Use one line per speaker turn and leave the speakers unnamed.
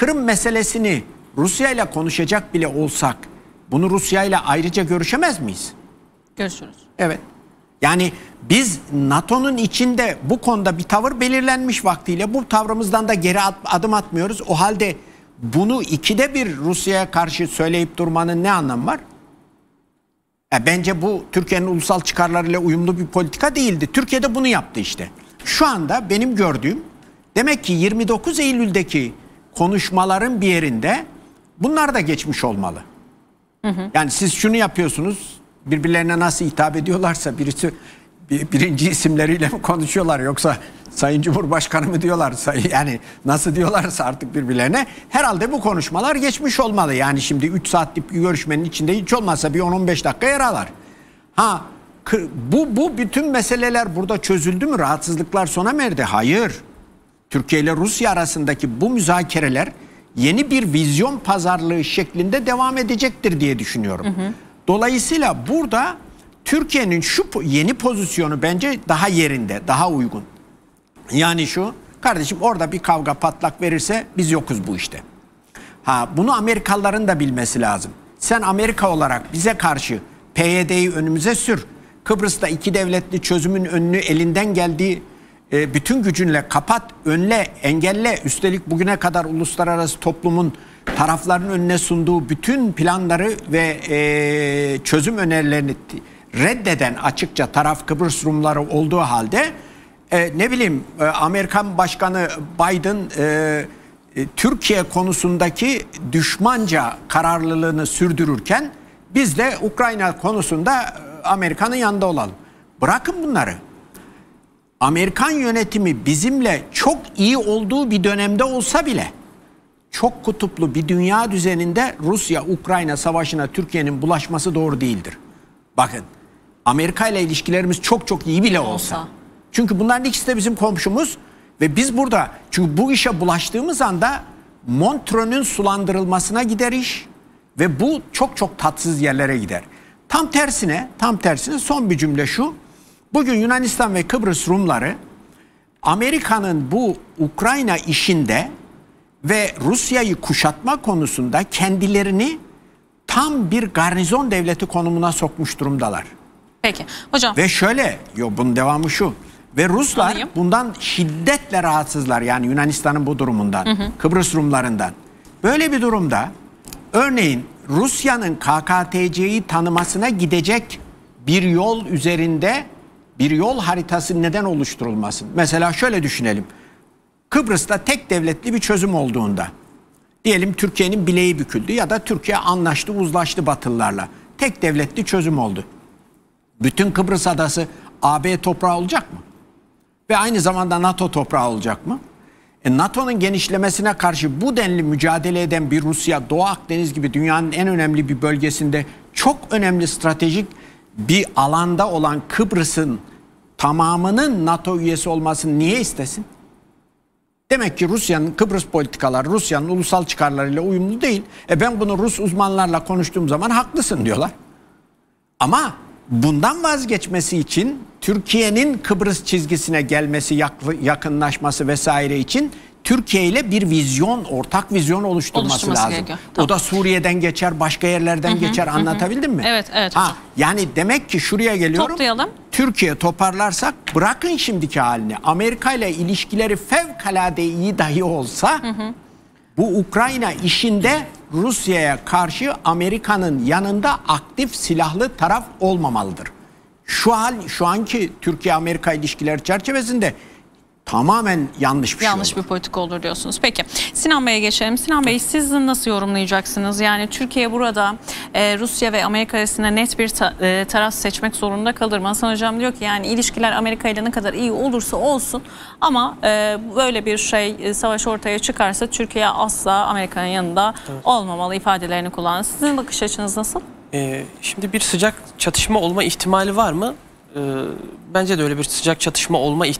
Kırım meselesini Rusya ile konuşacak bile olsak bunu Rusya ile ayrıca görüşemez miyiz? Görüşürüz. Evet. Yani biz NATO'nun içinde bu konuda bir tavır belirlenmiş vaktiyle bu tavrımızdan da geri at, adım atmıyoruz. O halde bunu ikide bir Rusya'ya karşı söyleyip durmanın ne anlamı var? E, bence bu Türkiye'nin ulusal çıkarlarıyla uyumlu bir politika değildi. Türkiye'de bunu yaptı işte. Şu anda benim gördüğüm demek ki 29 Eylül'deki konuşmaların bir yerinde bunlar da geçmiş olmalı. Hı hı. Yani siz şunu yapıyorsunuz birbirlerine nasıl hitap ediyorlarsa birisi birinci isimleriyle mi konuşuyorlar yoksa Sayın Cumhurbaşkanı mı diyorlarsa yani nasıl diyorlarsa artık birbirlerine herhalde bu konuşmalar geçmiş olmalı. Yani şimdi 3 saatlik bir görüşmenin içinde hiç olmazsa bir 10-15 dakika yer alır. Ha bu, bu bütün meseleler burada çözüldü mü? Rahatsızlıklar sona mı erdi? Hayır. Türkiye ile Rusya arasındaki bu müzakereler yeni bir vizyon pazarlığı şeklinde devam edecektir diye düşünüyorum. Hı hı. Dolayısıyla burada Türkiye'nin şu yeni pozisyonu bence daha yerinde, daha uygun. Yani şu, kardeşim orada bir kavga patlak verirse biz yokuz bu işte. Ha bunu Amerikalıların da bilmesi lazım. Sen Amerika olarak bize karşı PYD'yi önümüze sür. Kıbrıs'ta iki devletli çözümün önünü elinden geldiği e, bütün gücünle kapat, önle, engelle. Üstelik bugüne kadar uluslararası toplumun tarafların önüne sunduğu bütün planları ve e, çözüm önerilerini reddeden açıkça taraf Kıbrıs Rumları olduğu halde e, ne bileyim Amerikan Başkanı Biden Türkiye konusundaki düşmanca kararlılığını sürdürürken biz de Ukrayna konusunda Amerika'nın yanında olalım. Bırakın bunları. Amerikan yönetimi bizimle çok iyi olduğu bir dönemde olsa bile çok kutuplu bir dünya düzeninde Rusya-Ukrayna savaşına Türkiye'nin bulaşması doğru değildir. Bakın Amerika ile ilişkilerimiz çok çok iyi bile olsa. Çünkü bunların ikisi de bizim komşumuz ve biz burada çünkü bu işe bulaştığımız anda Montreux'un sulandırılmasına gider iş ve bu çok çok tatsız yerlere gider. Tam tersine, tam tersine son bir cümle şu. Bugün Yunanistan ve Kıbrıs Rumları Amerika'nın bu Ukrayna işinde ve Rusya'yı kuşatma konusunda kendilerini tam bir garnizon devleti konumuna sokmuş durumdalar. Peki hocam. Ve şöyle, yo, bunun devamı şu. Ve Ruslar Anlayayım. bundan şiddetle rahatsızlar yani Yunanistan'ın bu durumundan, hı hı. Kıbrıs Rumlarından. Böyle bir durumda örneğin Rusya'nın KKTC'yi tanımasına gidecek bir yol üzerinde bir yol haritası neden oluşturulmasın? Mesela şöyle düşünelim. Kıbrıs'ta tek devletli bir çözüm olduğunda diyelim Türkiye'nin bileği büküldü ya da Türkiye anlaştı uzlaştı Batılılarla. Tek devletli çözüm oldu. Bütün Kıbrıs adası AB toprağı olacak mı? Ve aynı zamanda NATO toprağı olacak mı? E, NATO'nun genişlemesine karşı bu denli mücadele eden bir Rusya Doğu Akdeniz gibi dünyanın en önemli bir bölgesinde çok önemli stratejik bir alanda olan Kıbrıs'ın tamamının NATO üyesi olmasını niye istesin? Demek ki Rusya'nın Kıbrıs politikaları Rusya'nın ulusal çıkarlarıyla uyumlu değil. E ben bunu Rus uzmanlarla konuştuğum zaman haklısın diyorlar. Ama bundan vazgeçmesi için Türkiye'nin Kıbrıs çizgisine gelmesi, yakınlaşması vesaire için Türkiye ile bir vizyon, ortak vizyon oluşturması, oluşturması lazım. Tamam. O da Suriye'den geçer, başka yerlerden Hı -hı, geçer. Anlatabildim hı. mi? Evet, evet. Ha, yani demek ki şuraya geliyorum. Toplayalım. Türkiye toparlarsak bırakın şimdiki halini. Amerika ile ilişkileri fevkalade iyi dahi olsa hı hı. bu Ukrayna işinde Rusya'ya karşı Amerika'nın yanında aktif silahlı taraf olmamalıdır. Şu hal şu anki Türkiye Amerika ilişkileri çerçevesinde tamamen yanlış bir şey yanlış şey olur. bir politik olur diyorsunuz. Peki Sinan Bey'e geçelim. Sinan Bey siz nasıl yorumlayacaksınız? Yani Türkiye burada e, Rusya ve Amerika arasında net bir ta, e, taraf seçmek zorunda kalır mı? Hasan Hocam diyor ki yani ilişkiler Amerika ile ne kadar iyi olursa olsun ama e, böyle bir şey e, savaş ortaya çıkarsa Türkiye asla Amerika'nın yanında evet. olmamalı ifadelerini kullanır. Sizin bakış açınız nasıl? Ee, şimdi bir sıcak çatışma olma ihtimali var mı? Ee, bence de öyle bir sıcak çatışma olma ihtimali